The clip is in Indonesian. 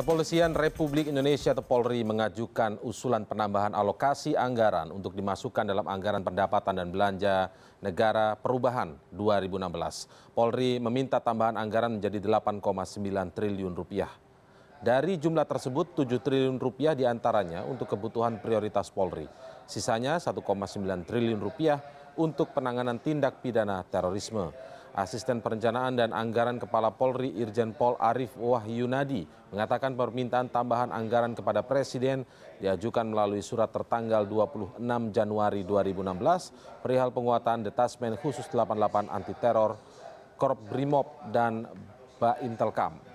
Kepolisian Republik Indonesia atau Polri mengajukan usulan penambahan alokasi anggaran untuk dimasukkan dalam anggaran pendapatan dan belanja negara perubahan 2016. Polri meminta tambahan anggaran menjadi 8,9 triliun rupiah. Dari jumlah tersebut 7 triliun rupiah diantaranya untuk kebutuhan prioritas Polri. Sisanya 1,9 triliun rupiah untuk penanganan tindak pidana terorisme. Asisten Perencanaan dan Anggaran Kepala Polri Irjen Pol Arif Wahyunadi mengatakan permintaan tambahan anggaran kepada Presiden diajukan melalui surat tertanggal 26 Januari 2016 perihal penguatan Detasmen Khusus 88 Anti Teror, Korp Brimob, dan Intelkam.